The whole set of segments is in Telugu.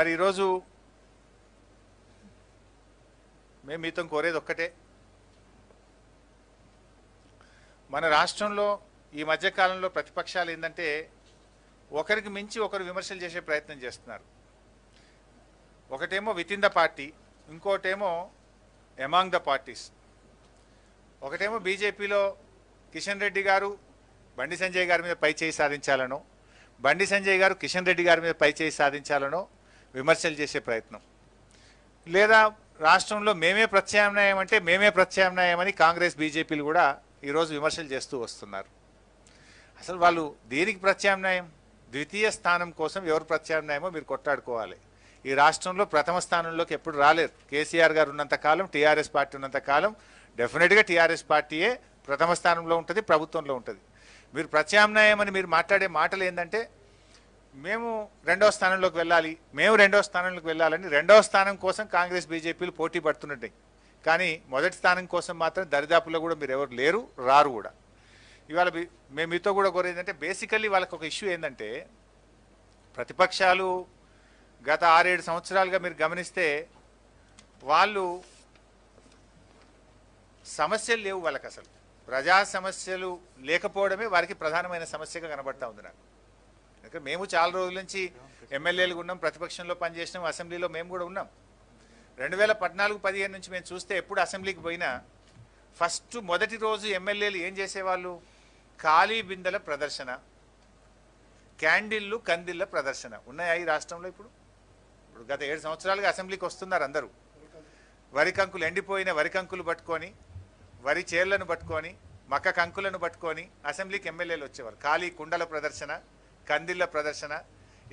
మరి ఈరోజు మేము మీతో కోరేది ఒక్కటే మన రాష్ట్రంలో ఈ మధ్యకాలంలో ప్రతిపక్షాలు ఏంటంటే ఒకరికి మించి ఒకరు విమర్శలు చేసే ప్రయత్నం చేస్తున్నారు ఒకటేమో విత్ ఇన్ ద పార్టీ ఇంకోటేమో ఎమాంగ్ ద పార్టీస్ ఒకటేమో బీజేపీలో కిషన్ రెడ్డి గారు బండి సంజయ్ గారి మీద పై చేయి సాధించాలనో బండి సంజయ్ గారు కిషన్ రెడ్డి గారి మీద పై చేయి సాధించాలనో విమర్శలు చేసే ప్రయత్నం లేదా రాష్ట్రంలో మేమే ప్రత్యామ్నాయం అంటే మేమే ప్రత్యామ్నాయమని కాంగ్రెస్ బీజేపీలు కూడా ఈరోజు విమర్శలు చేస్తూ వస్తున్నారు అసలు వాళ్ళు దేనికి ప్రత్యామ్నాయం ద్వితీయ స్థానం కోసం ఎవరు ప్రత్యామ్నాయమో మీరు కొట్టాడుకోవాలి ఈ రాష్ట్రంలో ప్రథమ స్థానంలోకి ఎప్పుడు రాలేదు కేసీఆర్ గారు ఉన్నంతకాలం టీఆర్ఎస్ పార్టీ ఉన్నంతకాలం డెఫినెట్గా టీఆర్ఎస్ పార్టీయే ప్రథమ స్థానంలో ఉంటుంది ప్రభుత్వంలో ఉంటుంది మీరు ప్రత్యామ్నాయం అని మీరు మాట్లాడే మాటలు ఏంటంటే మేము రెండో స్థానంలోకి వెళ్ళాలి మేము రెండో స్థానంలోకి వెళ్ళాలని రెండో స్థానం కోసం కాంగ్రెస్ బీజేపీలు పోటీ పడుతున్నట్టే కానీ మొదటి స్థానం కోసం మాత్రం దరిదాపులో కూడా మీరు ఎవరు లేరు రారు కూడా ఇవాళ మేము మీతో కూడా కోరేది అంటే బేసికల్లీ వాళ్ళకి ఒక ఇష్యూ ఏంటంటే ప్రతిపక్షాలు గత ఆరేడు సంవత్సరాలుగా మీరు గమనిస్తే వాళ్ళు సమస్యలు లేవు వాళ్ళకి అసలు ప్రజా సమస్యలు లేకపోవడమే వారికి ప్రధానమైన సమస్యగా కనబడతా ఉంది నాకు ఎందుకంటే మేము చాలా రోజుల నుంచి ఎమ్మెల్యేలుగా ఉన్నాం ప్రతిపక్షంలో పనిచేసినాం అసెంబ్లీలో మేము కూడా ఉన్నాం రెండు వేల పద్నాలుగు పదిహేను నుంచి మేము చూస్తే ఎప్పుడు అసెంబ్లీకి పోయినా ఫస్ట్ మొదటి రోజు ఎమ్మెల్యేలు ఏం చేసేవాళ్ళు ఖాళీ బిందెల ప్రదర్శన క్యాండిల్లు కందిళ్ళ ప్రదర్శన ఉన్నాయా ఈ రాష్ట్రంలో ఇప్పుడు ఇప్పుడు గత ఏడు సంవత్సరాలుగా అసెంబ్లీకి వస్తున్నారు అందరూ వరి కంకులు ఎండిపోయిన వరి కంకులు పట్టుకొని వరి చేర్లను పట్టుకొని మక్క కంకులను పట్టుకొని అసెంబ్లీకి ఎమ్మెల్యేలు వచ్చేవారు ఖాళీ కుండల ప్రదర్శన కందిళ్ళ ప్రదర్శన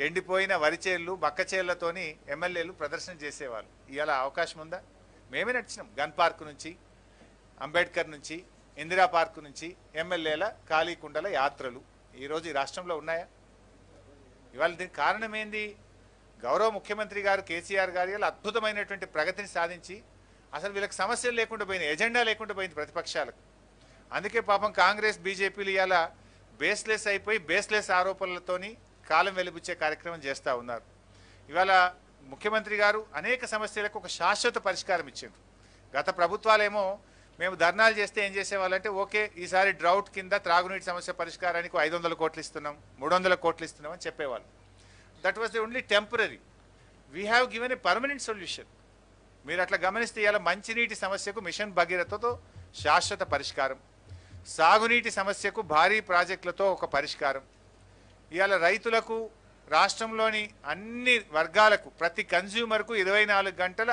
ఎండిపోయిన వరిచేళ్ళు బక్కచేళ్లతోని ఎమ్మెల్యేలు ప్రదర్శన చేసేవాళ్ళు ఇవాళ అవకాశం ఉందా మేమే నడిచినాం గన్ పార్క్ నుంచి అంబేద్కర్ నుంచి ఇందిరా పార్క్ నుంచి ఎమ్మెల్యేల కుండల యాత్రలు ఈరోజు ఈ రాష్ట్రంలో ఉన్నాయా ఇవాళ దీనికి కారణం ఏంది గౌరవ ముఖ్యమంత్రి గారు కేసీఆర్ గారు ఇలా అద్భుతమైనటువంటి ప్రగతిని సాధించి అసలు వీళ్ళకి సమస్యలు లేకుండా పోయింది ఎజెండా లేకుండా పోయింది ప్రతిపక్షాలకు అందుకే పాపం కాంగ్రెస్ బీజేపీలు ఇలా బేస్లెస్ అయిపోయి బేస్లెస్ ఆరోపణలతోని కాలం వెలిపించే కార్యక్రమం చేస్తూ ఉన్నారు ఇవాళ ముఖ్యమంత్రి గారు అనేక సమస్యలకు ఒక శాశ్వత పరిష్కారం ఇచ్చారు గత ప్రభుత్వాలేమో మేము ధర్నాలు చేస్తే ఏం చేసేవాళ్ళంటే ఓకే ఈసారి డ్రౌట్ కింద త్రాగునీటి సమస్య పరిష్కారానికి ఐదు వందల కోట్లు ఇస్తున్నాం మూడు వందల కోట్లు ఇస్తున్నాం అని చెప్పేవాళ్ళు that was the only temporary we have given a permanent solution మీరు అట్లా గమనిస్తే ఇవాళ మంచినీటి సమస్యకు మిషన్ భగీరథతో శాశ్వత పరిష్కారం సాగునీటి సమస్యకు భారీ ప్రాజెక్టులతో ఒక పరిష్కారం ఇవాళ రైతులకు రాష్ట్రంలోని అన్ని వర్గాలకు ప్రతి కన్జ్యూమర్కు ఇరవై నాలుగు గంటల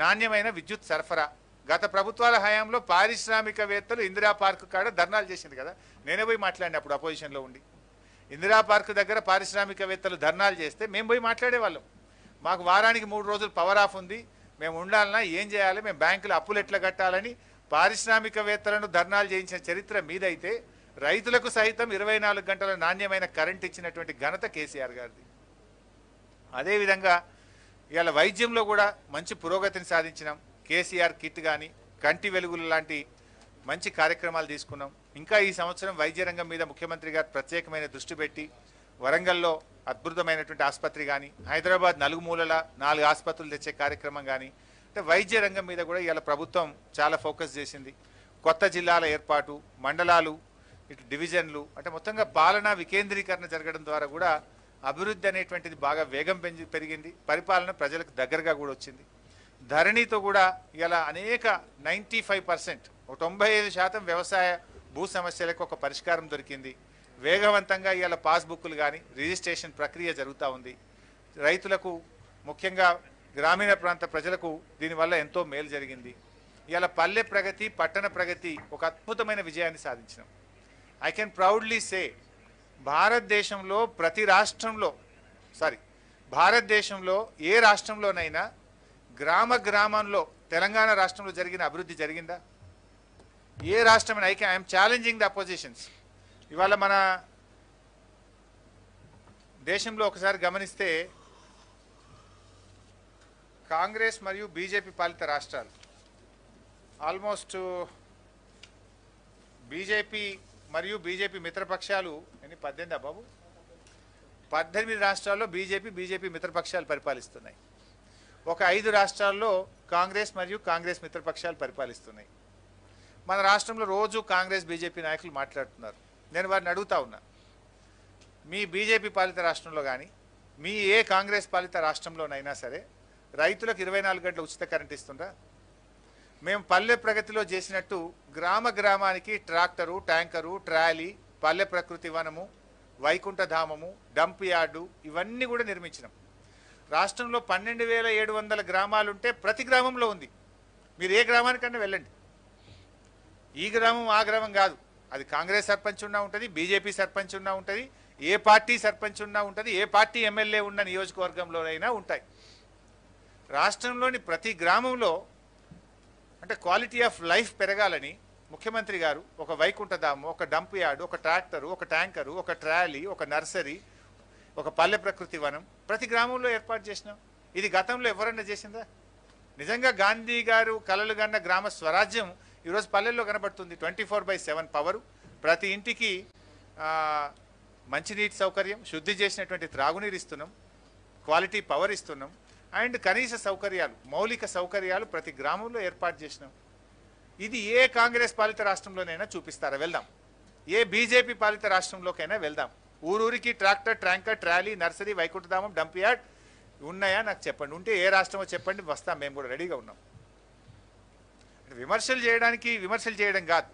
నాణ్యమైన విద్యుత్ సరఫరా గత ప్రభుత్వాల హయాంలో పారిశ్రామికవేత్తలు ఇందిరా పార్క్ కాడ ధర్నాలు చేసింది కదా నేనే పోయి మాట్లాడిన అప్పుడు అపోజిషన్లో ఉండి ఇందిరా పార్క్ దగ్గర పారిశ్రామికవేత్తలు ధర్నాలు చేస్తే మేము పోయి మాట్లాడేవాళ్ళం మాకు వారానికి మూడు రోజులు పవర్ ఆఫ్ ఉంది మేము ఉండాలన్నా ఏం చేయాలి మేము బ్యాంకులు అప్పులు ఎట్లా కట్టాలని పారిశ్రామికవేత్తలను ధర్నాలు చేయించిన చరిత్ర మీదైతే రైతులకు సైతం ఇరవై నాలుగు గంటల నాణ్యమైన కరెంట్ ఇచ్చినటువంటి ఘనత కేసీఆర్ గారిది అదేవిధంగా ఇవాళ వైద్యంలో కూడా మంచి పురోగతిని సాధించినాం కేసీఆర్ కిట్ కానీ కంటి వెలుగులు లాంటి మంచి కార్యక్రమాలు తీసుకున్నాం ఇంకా ఈ సంవత్సరం వైద్య రంగం మీద ముఖ్యమంత్రి గారు ప్రత్యేకమైన దృష్టి పెట్టి వరంగల్లో అద్భుతమైనటువంటి ఆసుపత్రి కానీ హైదరాబాద్ నలుగు మూలల నాలుగు ఆసుపత్రులు తెచ్చే కార్యక్రమం కానీ అంటే వైద్య రంగం మీద కూడా ఇవాళ ప్రభుత్వం చాలా ఫోకస్ చేసింది కొత్త జిల్లాల ఏర్పాటు మండలాలు ఇటు డివిజన్లు అంటే మొత్తంగా పాలనా వికేంద్రీకరణ జరగడం ద్వారా కూడా అభివృద్ధి అనేటువంటిది బాగా వేగం పెంచి పెరిగింది పరిపాలన ప్రజలకు దగ్గరగా కూడా వచ్చింది ధరణితో కూడా ఇలా అనేక నైంటీ ఫైవ్ పర్సెంట్ తొంభై ఐదు శాతం వ్యవసాయ భూ సమస్యలకు ఒక పరిష్కారం దొరికింది వేగవంతంగా ఇవాళ పాస్బుక్లు కానీ రిజిస్ట్రేషన్ ప్రక్రియ జరుగుతూ ఉంది రైతులకు ముఖ్యంగా గ్రామీణ ప్రాంత ప్రజలకు దీనివల్ల ఎంతో మేలు జరిగింది ఇవాళ పల్లె ప్రగతి పట్టణ ప్రగతి ఒక అద్భుతమైన విజయాన్ని సాధించినాం ఐ కెన్ ప్రౌడ్లీ సే భారతదేశంలో ప్రతి రాష్ట్రంలో సారీ భారతదేశంలో ఏ రాష్ట్రంలోనైనా గ్రామ గ్రామంలో తెలంగాణ రాష్ట్రంలో జరిగిన అభివృద్ధి జరిగిందా ఏ రాష్ట్రమైన I can I'm challenging the oppositions ఇవాళ మన దేశంలో ఒకసారి గమనిస్తే కాంగ్రెస్ మరియు బీజేపీ పాలిత రాష్ట్రాలు ఆల్మోస్ట్ బీజేపీ మరియు బీజేపీ మిత్రపక్షాలు ఎన్ని పద్దెనిమిది బాబు పద్దెనిమిది రాష్ట్రాల్లో బీజేపీ బీజేపీ మిత్రపక్షాలు పరిపాలిస్తున్నాయి ఒక ఐదు రాష్ట్రాల్లో కాంగ్రెస్ మరియు కాంగ్రెస్ మిత్రపక్షాలు పరిపాలిస్తున్నాయి మన రాష్ట్రంలో రోజు కాంగ్రెస్ బీజేపీ నాయకులు మాట్లాడుతున్నారు నేను వారిని అడుగుతా ఉన్నా మీ బీజేపీ పాలిత రాష్ట్రంలో కానీ మీ ఏ కాంగ్రెస్ పాలిత రాష్ట్రంలోనైనా సరే రైతులకు ఇరవై నాలుగు గంటల ఉచిత కరెంట్ ఇస్తుందా మేము పల్లె ప్రగతిలో చేసినట్టు గ్రామ గ్రామానికి ట్రాక్టరు ట్యాంకరు ట్రాలీ పల్లె ప్రకృతి వనము వైకుంఠధామము డంప్ యార్డు ఇవన్నీ కూడా నిర్మించినాం రాష్ట్రంలో పన్నెండు వేల ఏడు వందల గ్రామాలుంటే ప్రతి గ్రామంలో ఉంది మీరు ఏ గ్రామానికన్నా వెళ్ళండి ఈ గ్రామం ఆ గ్రామం కాదు అది కాంగ్రెస్ సర్పంచ్ ఉన్నా ఉంటుంది బీజేపీ సర్పంచ్ ఉన్నా ఉంటుంది ఏ పార్టీ సర్పంచ్ ఉన్నా ఉంటుంది ఏ పార్టీ ఎమ్మెల్యే ఉన్న నియోజకవర్గంలోనైనా ఉంటాయి రాష్ట్రంలోని ప్రతి గ్రామంలో అంటే క్వాలిటీ ఆఫ్ లైఫ్ పెరగాలని ముఖ్యమంత్రి గారు ఒక వైకుంఠధాము ఒక డంప్ యార్డు ఒక ట్రాక్టరు ఒక ట్యాంకరు ఒక ట్రాలీ ఒక నర్సరీ ఒక పల్లె ప్రకృతి వనం ప్రతి గ్రామంలో ఏర్పాటు చేసినాం ఇది గతంలో ఎవరన్నా చేసిందా నిజంగా గాంధీ గారు కలలు గన్న గ్రామ స్వరాజ్యం ఈరోజు పల్లెల్లో కనబడుతుంది twenty four by seven power ప్రతి ఇంటికి మంచినీటి సౌకర్యం శుద్ధి చేసినటువంటి త్రాగునీరు ఇస్తున్నాం క్వాలిటీ పవర్ ఇస్తున్నాం అండ్ కనీస సౌకర్యాలు మౌలిక సౌకర్యాలు ప్రతి గ్రామంలో ఏర్పాటు చేసినాం ఇది ఏ కాంగ్రెస్ పాలిత రాష్ట్రంలోనైనా చూపిస్తారా వెళ్దాం ఏ బీజేపీ పాలిత రాష్ట్రంలోకైనా వెళ్దాం ఊరూరికి ట్రాక్టర్ ట్రాంకర్ ట్రాలీ నర్సరీ వైకుంఠధామం డంప్ యార్డ్ ఉన్నాయా నాకు చెప్పండి ఉంటే ఏ రాష్ట్రమో చెప్పండి వస్తాం మేము కూడా రెడీగా ఉన్నాం విమర్శలు చేయడానికి విమర్శలు చేయడం కాదు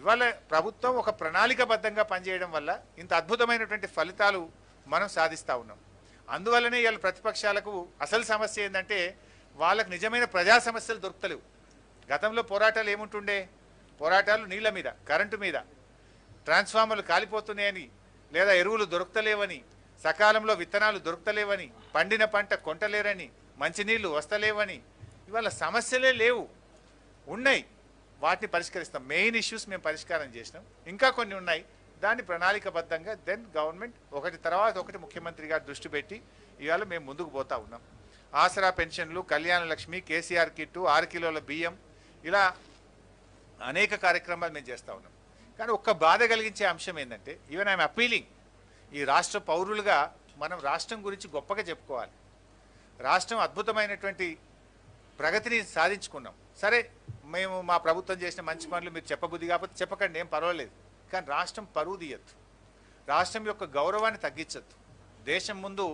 ఇవాళ ప్రభుత్వం ఒక ప్రణాళికబద్ధంగా పనిచేయడం వల్ల ఇంత అద్భుతమైనటువంటి ఫలితాలు మనం సాధిస్తూ ఉన్నాం అందువల్లనే ఇవాళ ప్రతిపక్షాలకు అసలు సమస్య ఏంటంటే వాళ్ళకు నిజమైన ప్రజా సమస్యలు దొరుకుతలేవు గతంలో పోరాటాలు ఏముంటుండే పోరాటాలు నీళ్ల మీద కరెంటు మీద ట్రాన్స్ఫార్మర్లు కాలిపోతున్నాయని లేదా ఎరువులు దొరుకుతలేవని సకాలంలో విత్తనాలు దొరుకుతలేవని పండిన పంట కొంటలేరని మంచినీళ్ళు వస్తలేవని ఇవాళ సమస్యలే లేవు ఉన్నాయి వాటిని పరిష్కరిస్తాం మెయిన్ ఇష్యూస్ మేము పరిష్కారం చేసినాం ఇంకా కొన్ని ఉన్నాయి దాన్ని ప్రణాళికబద్ధంగా దెన్ గవర్నమెంట్ ఒకటి తర్వాత ఒకటి ముఖ్యమంత్రి గారు దృష్టి పెట్టి ఇవాళ మేము ముందుకు పోతా ఉన్నాం ఆసరా పెన్షన్లు కళ్యాణ లక్ష్మి కేసీఆర్ కిట్టు ఆరు కిలోల బియ్యం ఇలా అనేక కార్యక్రమాలు మేము చేస్తూ ఉన్నాం కానీ ఒక్క బాధ కలిగించే అంశం ఏంటంటే ఈవెన్ ఐఎమ్ అపీలింగ్ ఈ రాష్ట్ర పౌరులుగా మనం రాష్ట్రం గురించి గొప్పగా చెప్పుకోవాలి రాష్ట్రం అద్భుతమైనటువంటి ప్రగతిని సాధించుకున్నాం సరే మేము మా ప్రభుత్వం చేసిన మంచి పనులు మీరు చెప్పబుద్ధి కాకపోతే చెప్పకండి ఏం పర్వాలేదు కానీ రాష్ట్రం పరువు తీయద్దు రాష్ట్రం యొక్క గౌరవాన్ని తగ్గించద్దు దేశం ముందు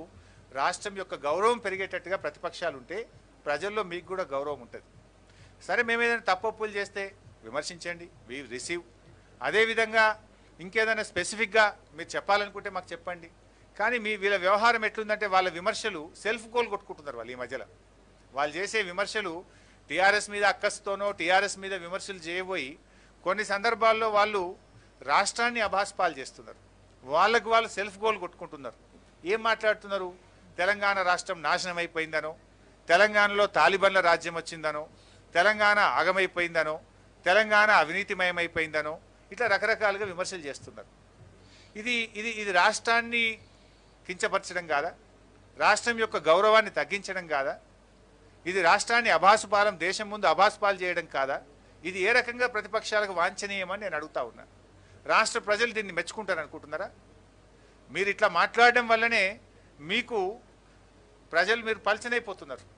రాష్ట్రం యొక్క గౌరవం పెరిగేటట్టుగా ప్రతిపక్షాలు ఉంటే ప్రజల్లో మీకు కూడా గౌరవం ఉంటుంది సరే మేము ఏదైనా తప్పప్పులు చేస్తే విమర్శించండి వీ రిసీవ్ అదేవిధంగా ఇంకేదైనా స్పెసిఫిక్గా మీరు చెప్పాలనుకుంటే మాకు చెప్పండి కానీ మీ వీళ్ళ వ్యవహారం ఎట్లుందంటే వాళ్ళ విమర్శలు సెల్ఫ్ గోల్ కొట్టుకుంటున్నారు వాళ్ళు ఈ మధ్యలో వాళ్ళు చేసే విమర్శలు టీఆర్ఎస్ మీద అక్కస్తోనో టీఆర్ఎస్ మీద విమర్శలు చేయబోయి కొన్ని సందర్భాల్లో వాళ్ళు రాష్ట్రాన్ని అభాస్పాలు చేస్తున్నారు వాళ్ళకు వాళ్ళు సెల్ఫ్ గోల్ కొట్టుకుంటున్నారు ఏం మాట్లాడుతున్నారు తెలంగాణ రాష్ట్రం నాశనం అయిపోయిందనో తెలంగాణలో తాలిబన్ల రాజ్యం వచ్చిందనో తెలంగాణ ఆగమైపోయిందనో తెలంగాణ అవినీతిమయమైపోయిందనో ఇట్లా రకరకాలుగా విమర్శలు చేస్తున్నారు ఇది ఇది ఇది రాష్ట్రాన్ని కించపరచడం కాదా రాష్ట్రం యొక్క గౌరవాన్ని తగ్గించడం కాదా ఇది రాష్ట్రాన్ని అభాసుపాలం దేశం ముందు అభాసుపాలు చేయడం కాదా ఇది ఏ రకంగా ప్రతిపక్షాలకు వాంఛనీయమని నేను అడుగుతా ఉన్నాను రాష్ట్ర ప్రజలు దీన్ని మెచ్చుకుంటారు అనుకుంటున్నారా మీరు ఇట్లా మాట్లాడడం వల్లనే మీకు ప్రజలు మీరు పలచనైపోతున్నారు